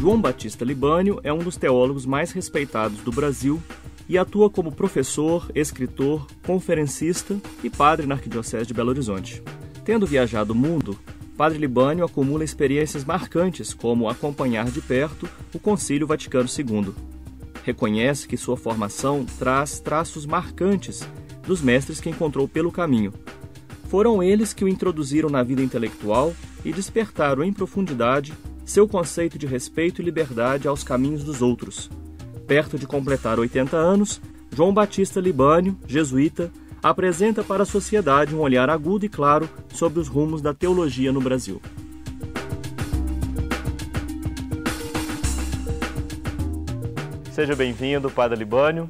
João Batista Libânio é um dos teólogos mais respeitados do Brasil e atua como professor, escritor, conferencista e padre na Arquidiocese de Belo Horizonte. Tendo viajado o mundo, Padre Libânio acumula experiências marcantes, como acompanhar de perto o Concílio Vaticano II. Reconhece que sua formação traz traços marcantes dos mestres que encontrou pelo caminho. Foram eles que o introduziram na vida intelectual e despertaram em profundidade seu conceito de respeito e liberdade aos caminhos dos outros. Perto de completar 80 anos, João Batista Libânio, jesuíta, apresenta para a sociedade um olhar agudo e claro sobre os rumos da teologia no Brasil. Seja bem-vindo, Padre Libânio.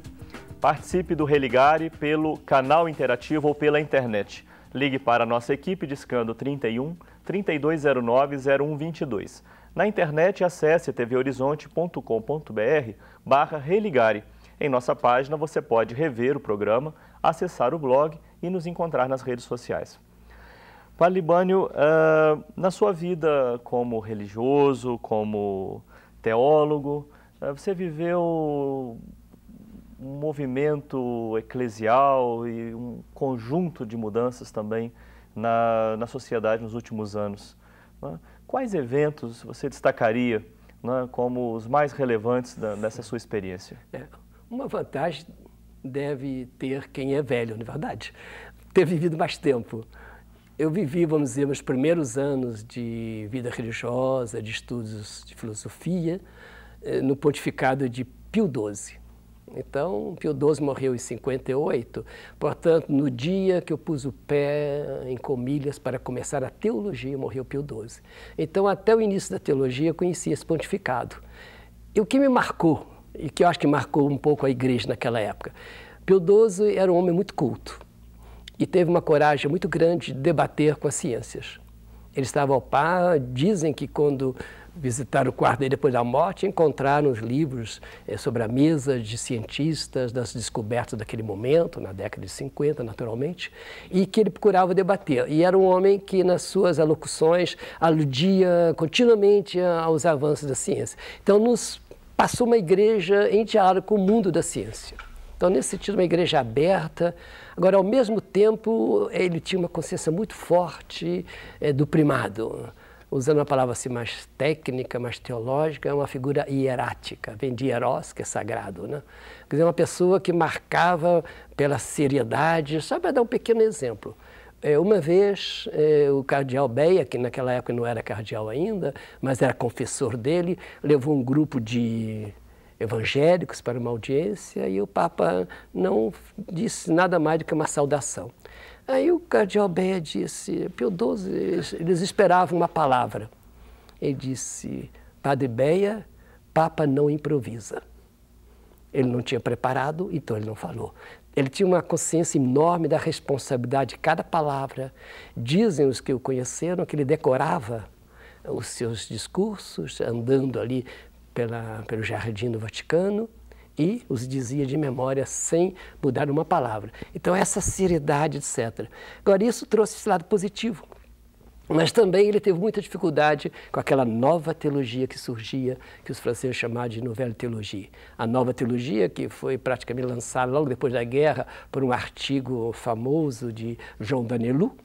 Participe do Religare pelo canal interativo ou pela internet. Ligue para a nossa equipe discando 31 3209 0122. Na internet, acesse tvhorizonte.com.br barra religare em nossa página você pode rever o programa, acessar o blog e nos encontrar nas redes sociais. Palibânio, ah, na sua vida como religioso, como teólogo, ah, você viveu um movimento eclesial e um conjunto de mudanças também na, na sociedade nos últimos anos. Né? Quais eventos você destacaria né, como os mais relevantes da, dessa sua experiência? É, uma vantagem deve ter quem é velho, na é verdade, ter vivido mais tempo. Eu vivi, vamos dizer, meus primeiros anos de vida religiosa, de estudos de filosofia, eh, no pontificado de Pio XII. Então, Pio XII morreu em 58. Portanto, no dia que eu pus o pé em Comilhas para começar a teologia, morreu Pio XII. Então, até o início da teologia, eu conheci esse pontificado. E o que me marcou e que eu acho que marcou um pouco a igreja naquela época. Pio XII era um homem muito culto e teve uma coragem muito grande de debater com as ciências. Ele estava ao par, dizem que quando visitaram o quarto dele depois da morte, encontraram os livros eh, sobre a mesa de cientistas, das descobertas daquele momento, na década de 50, naturalmente, e que ele procurava debater. E era um homem que, nas suas alocuções, aludia continuamente aos avanços da ciência. Então, nos passou uma igreja em diálogo com o mundo da ciência. Então, nesse sentido, uma igreja aberta. Agora, ao mesmo tempo, ele tinha uma consciência muito forte é, do primado. Usando uma palavra assim mais técnica, mais teológica, é uma figura hierática, vem de hieros, que é sagrado. Né? Quer dizer, uma pessoa que marcava pela seriedade, só para dar um pequeno exemplo. É, uma vez, é, o cardeal Beia, que naquela época não era cardeal ainda, mas era confessor dele, levou um grupo de evangélicos para uma audiência e o Papa não disse nada mais do que uma saudação. Aí o cardeal Beia disse, Pio XII, eles, eles esperavam uma palavra. Ele disse, Padre Beia, Papa não improvisa. Ele não tinha preparado, então ele não falou. Ele tinha uma consciência enorme da responsabilidade de cada palavra. Dizem os que o conheceram que ele decorava os seus discursos, andando ali pela, pelo jardim do Vaticano, e os dizia de memória sem mudar uma palavra. Então, essa seriedade, etc. Agora, isso trouxe esse lado positivo. Mas também ele teve muita dificuldade com aquela nova teologia que surgia, que os franceses chamavam de Nouvelle Teologie. A nova teologia que foi praticamente lançada logo depois da guerra por um artigo famoso de Jean Danelou,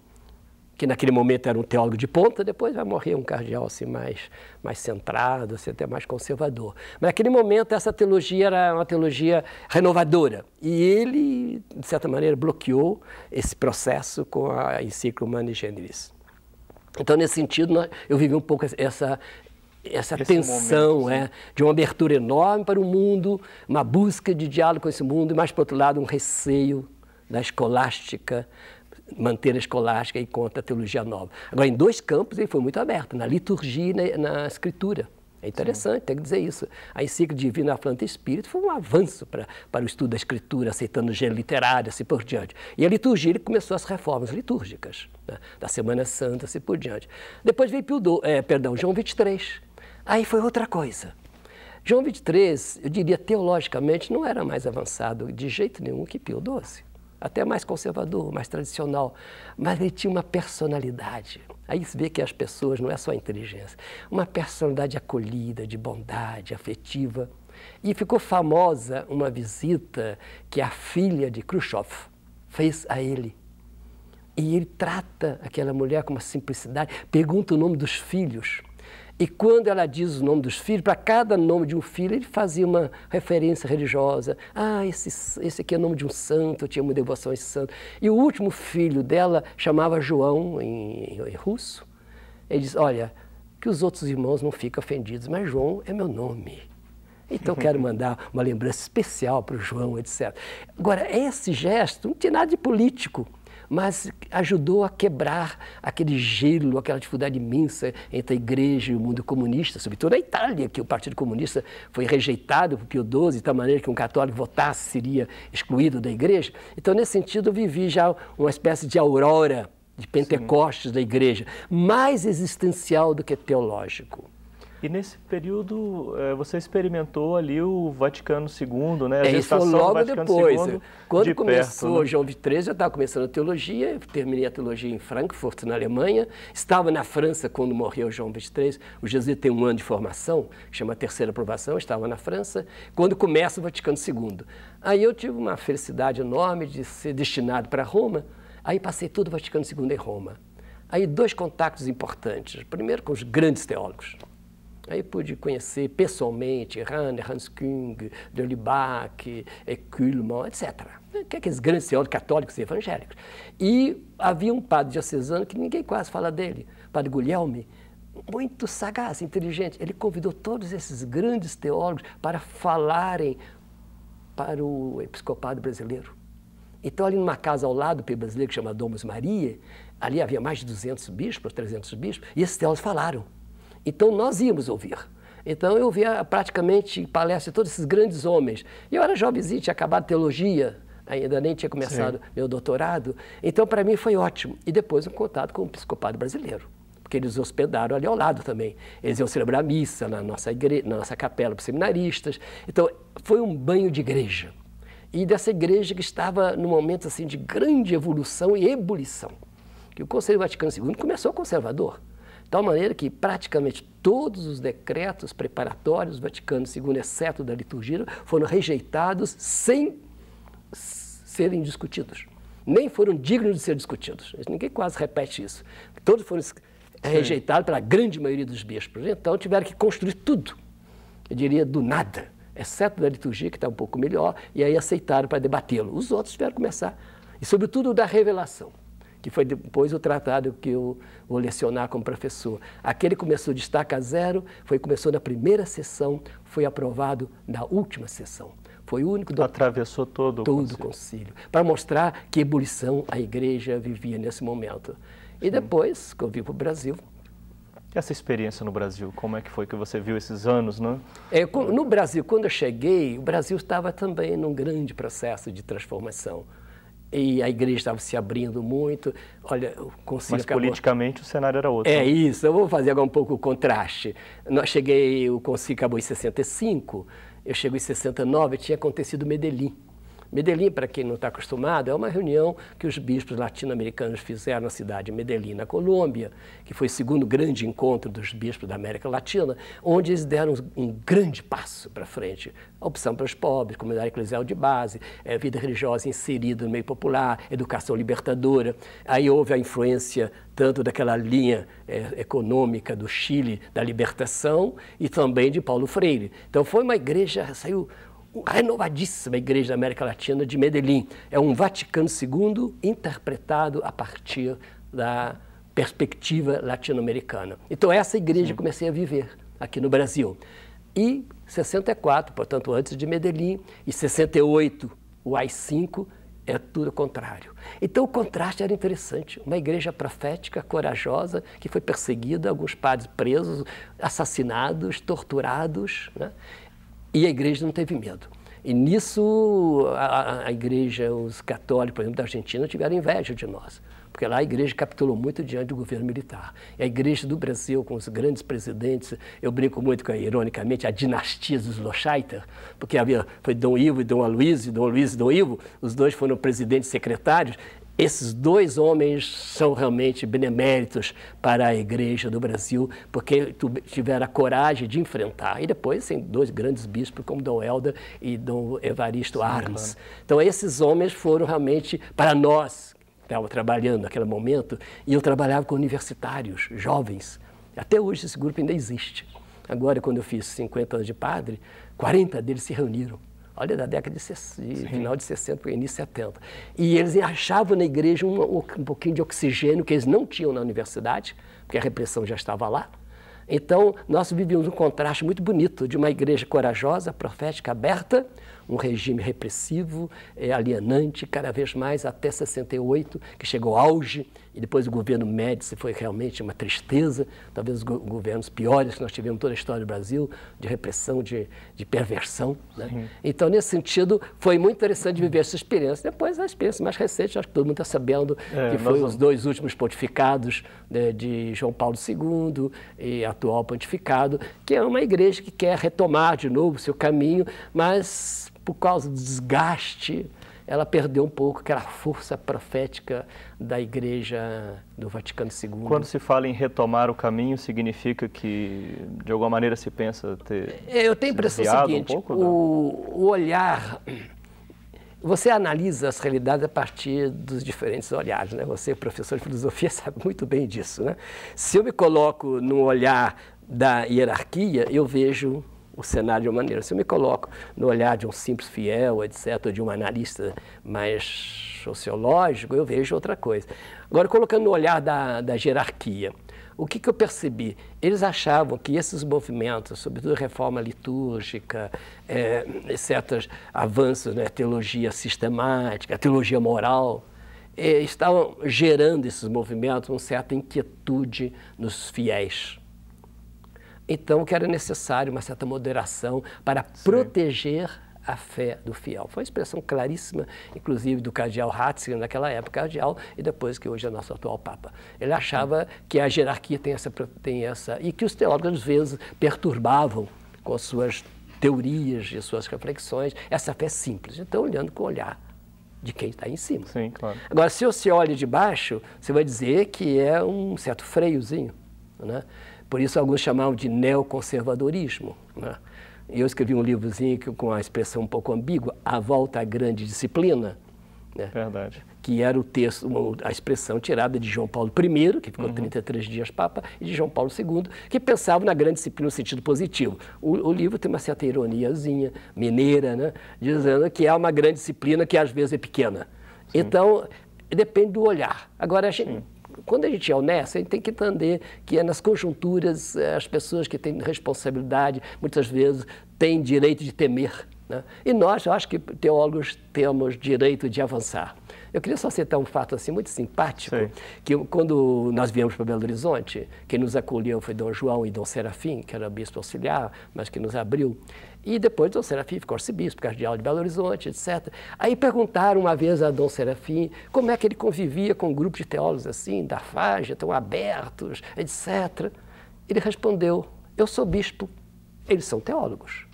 que naquele momento era um teólogo de ponta, depois vai morrer um cardeal assim mais, mais centrado, assim, até mais conservador. Mas naquele momento essa teologia era uma teologia renovadora e ele, de certa maneira, bloqueou esse processo com a Encíclica Humanae Generis. Então, nesse sentido, eu vivi um pouco essa, essa esse tensão momento, é, de uma abertura enorme para o mundo, uma busca de diálogo com esse mundo, e mais, por outro lado, um receio da escolástica, manter a escolástica e contra a teologia nova. Agora, em dois campos ele foi muito aberto, na liturgia e na, na escritura. É interessante, Sim. tem que dizer isso. A encíclica Divina Planta Espírito foi um avanço para, para o estudo da escritura, aceitando o gênero literário, assim por diante. E a liturgia, ele começou as reformas litúrgicas, né, da Semana Santa, assim por diante. Depois veio Pio do, é, perdão, João 23. Aí foi outra coisa. João 23, eu diria teologicamente, não era mais avançado de jeito nenhum que Pio XII até mais conservador, mais tradicional, mas ele tinha uma personalidade. Aí se vê que as pessoas não é só inteligência, uma personalidade acolhida, de bondade, afetiva. E ficou famosa uma visita que a filha de Khrushchev fez a ele. E ele trata aquela mulher com uma simplicidade, pergunta o nome dos filhos. E quando ela diz o nome dos filhos, para cada nome de um filho, ele fazia uma referência religiosa. Ah, esse, esse aqui é o nome de um santo, eu tinha uma devoção a esse santo. E o último filho dela chamava João, em, em russo. Ele diz: Olha, que os outros irmãos não fiquem ofendidos, mas João é meu nome. Então quero mandar uma lembrança especial para o João, etc. Agora, esse gesto não tinha nada de político mas ajudou a quebrar aquele gelo, aquela dificuldade imensa entre a igreja e o mundo comunista, sobretudo na Itália, que o Partido Comunista foi rejeitado por Pio XII, de tal maneira que um católico votasse seria excluído da igreja. Então, nesse sentido, eu vivi já uma espécie de aurora de Pentecostes Sim. da igreja, mais existencial do que teológico. E nesse período eh, você experimentou ali o Vaticano II, né? A é, isso foi logo depois. II, é. Quando de começou perto, né? João XIII, eu estava começando a teologia, terminei a teologia em Frankfurt, na Alemanha. Estava na França quando morreu João XIII. O jesuíta tem um ano de formação, que chama Terceira Aprovação, estava na França. Quando começa o Vaticano II. Aí eu tive uma felicidade enorme de ser destinado para Roma. Aí passei todo o Vaticano II em Roma. Aí dois contatos importantes. Primeiro com os grandes teólogos, Aí pude conhecer pessoalmente Rahner, Hans Küng, Dölibach, eh, Kuhlmann, etc. Que é aqueles grandes teólogos católicos e evangélicos. E havia um padre diocesano que ninguém quase fala dele, padre Guglielmi, muito sagaz, inteligente. Ele convidou todos esses grandes teólogos para falarem para o episcopado brasileiro. Então, ali numa casa ao lado, pelo brasileiro, que chama Domus Maria, ali havia mais de 200 bispos, 300 bispos, e esses teólogos falaram. Então nós íamos ouvir. Então eu via praticamente palestra de todos esses grandes homens. E eu era jovenzinho, tinha acabado teologia, né, ainda nem tinha começado Sim. meu doutorado. Então para mim foi ótimo. E depois um contato com o episcopado brasileiro porque eles hospedaram ali ao lado também. Eles iam celebrar missa na nossa, igreja, na nossa capela para os seminaristas. Então, foi um banho de igreja. E dessa igreja que estava num momento assim de grande evolução e ebulição. Que o Conselho Vaticano II começou conservador tal maneira que praticamente todos os decretos preparatórios do Vaticano II, exceto da liturgia, foram rejeitados sem serem discutidos. Nem foram dignos de ser discutidos. Ninguém quase repete isso. Todos foram rejeitados pela grande maioria dos bispos. Então tiveram que construir tudo, eu diria do nada, exceto da liturgia, que está um pouco melhor, e aí aceitaram para debatê-lo. Os outros tiveram que começar. E sobretudo da revelação que foi depois o tratado que eu vou lecionar como professor. Aquele começou de estaca zero, foi começou na primeira sessão, foi aprovado na última sessão. Foi o único... Do... Atravessou todo, todo o concílio. Para mostrar que ebulição a igreja vivia nesse momento. E depois, que eu vim para o Brasil, essa experiência no Brasil, como é que foi que você viu esses anos, né? É, no Brasil, quando eu cheguei, o Brasil estava também num grande processo de transformação e a igreja estava se abrindo muito. Olha, o concílio Mas acabou... politicamente o cenário era outro. É isso, eu vou fazer agora um pouco o contraste. Nós cheguei, o concílio acabou em 65, eu chego em 69, tinha acontecido Medellín. Medellín, para quem não está acostumado, é uma reunião que os bispos latino-americanos fizeram na cidade de Medellín, na Colômbia, que foi o segundo grande encontro dos bispos da América Latina, onde eles deram um grande passo para frente. A opção para os pobres, comunidade eclesial de base, eh, vida religiosa inserida no meio popular, educação libertadora. Aí houve a influência tanto daquela linha é, econômica do Chile, da libertação, e também de Paulo Freire. Então foi uma igreja, saiu a renovadíssima Igreja da América Latina de Medellín. É um Vaticano II interpretado a partir da perspectiva latino-americana. Então, é essa igreja Sim. eu comecei a viver aqui no Brasil. E 64, portanto, antes de Medellín, e 68, o AI-5, é tudo o contrário. Então o contraste era interessante. Uma igreja profética, corajosa, que foi perseguida, alguns padres presos, assassinados, torturados. Né? E a igreja não teve medo. E nisso a, a, igreja, os católicos, por exemplo, da Argentina, tiveram inveja de nós, porque lá a igreja capitulou muito diante do governo militar. E a igreja do Brasil, com os grandes presidentes, eu brinco muito com, ironicamente, a dinastia dos Lochaiter, porque havia, foi Dom Ivo e Dom Aloysio, Dom Luiz e Dom Ivo, os dois foram presidentes secretários, esses dois homens são realmente beneméritos para a Igreja do Brasil, porque tiveram a coragem de enfrentar. E depois, tem dois grandes bispos, como Dom Helder e Dom Evaristo Sim, Armas. Claro. Então, esses homens foram realmente, para nós, que trabalhando naquele momento, e eu trabalhava com universitários, jovens. Até hoje esse grupo ainda existe. Agora, quando eu fiz 50 anos de padre, 40 deles se reuniram. Olha, da década de, de final de 60 para início de 70. E eles achavam na igreja um, um pouquinho de oxigênio que eles não tinham na universidade, porque a repressão já estava lá. Então, nós vivemos um contraste muito bonito de uma igreja corajosa, profética, aberta, um regime repressivo, é, alienante, cada vez mais até 68, que chegou ao auge, e depois o governo Médici foi realmente uma tristeza, talvez os governos piores que nós tivemos toda a história do Brasil, de repressão, de, de perversão. Né? Então, nesse sentido, foi muito interessante viver essa experiência. Depois, a experiência mais recente, acho que todo mundo está sabendo, é, que foi vamos... os dois últimos pontificados né, de João Paulo II e atual pontificado, que é uma igreja que quer retomar de novo o seu caminho, mas por causa do desgaste, ela perdeu um pouco aquela força profética da Igreja do Vaticano II. Quando se fala em retomar o caminho, significa que de alguma maneira se pensa ter. Eu tenho a impressão seguinte: um pouco, o, o olhar. Você analisa as realidades a partir dos diferentes olhares, né? Você, professor de filosofia, sabe muito bem disso, né? Se eu me coloco no olhar da hierarquia, eu vejo o cenário de uma maneira. Se eu me coloco no olhar de um simples fiel, etc., ou de um analista mais sociológico, eu vejo outra coisa. Agora, colocando no olhar da, da hierarquia o que, que, eu percebi? Eles achavam que esses movimentos, sobretudo reforma litúrgica, é, eh, certos avanços na né, teologia sistemática, teologia moral, é, estavam gerando esses movimentos uma certa inquietude nos fiéis. Então, que era necessário uma certa moderação para Sim. proteger a fé do fiel. Foi uma expressão claríssima, inclusive, do cardeal Ratzinger, naquela época cardeal, e depois que hoje é nosso atual Papa. Ele achava que a hierarquia tem essa, tem essa... e que os teólogos, às vezes, perturbavam com suas teorias e suas reflexões essa fé simples. Então, olhando com o olhar de quem está em cima. Sim, claro. Agora, se você olha de baixo, você vai dizer que é um certo freiozinho, né? Por isso alguns chamavam de neoconservadorismo. Né? Eu escrevi um livrozinho com a expressão um pouco ambígua, A Volta à Grande Disciplina. Né? Verdade. Que era o texto, uma, a expressão tirada de João Paulo I, que ficou uhum. 33 dias Papa, e de João Paulo II, que pensava na grande disciplina no sentido positivo. O, o livro tem uma certa ironiazinha, mineira, né? dizendo que é uma grande disciplina que às vezes é pequena. Sim. Então, depende do olhar. Agora, a gente, quando a gente é honesto, a gente tem que entender que é nas conjunturas eh, as pessoas que têm responsabilidade, muitas vezes, têm direito de temer. Né? E nós, eu acho que teólogos, temos direito de avançar. Eu queria só citar um fato assim muito simpático, Sim. que quando nós viemos para Belo Horizonte, quem nos acolheu foi Dom João e Dom Serafim, que era bispo auxiliar, mas que nos abriu. E depois Dom Serafim ficou arcebispo, cardeal de Belo Horizonte, etc. Aí perguntaram uma vez a Dom Serafim como é que ele convivia com um grupo de teólogos assim, da Faja, tão abertos, etc. Ele respondeu: Eu sou bispo, eles são teólogos.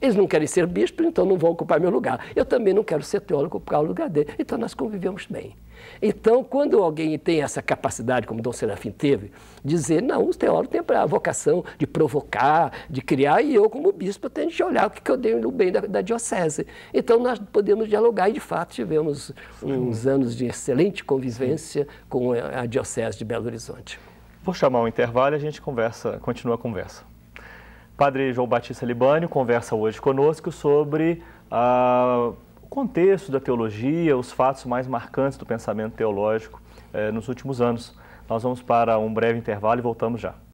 Eles não querem ser bispos, então não vão ocupar meu lugar. Eu também não quero ser teólogo ocupar o lugar dele. Então nós convivemos bem. Então, quando alguém tem essa capacidade, como Dom Serafim teve, dizer, não, os teólogos têm a vocação de provocar, de criar, e eu, como bispo, tenho de olhar o que, eu dei no bem da, da diocese. Então, nós podemos dialogar, e de fato tivemos uns anos de excelente convivência com a, a diocese de Belo Horizonte. Vou chamar um intervalo e a gente conversa, continua a conversa. Padre João Batista Libânio conversa hoje conosco sobre ah, o contexto da teologia, os fatos mais marcantes do pensamento teológico eh, nos últimos anos. Nós vamos para um breve intervalo e voltamos já.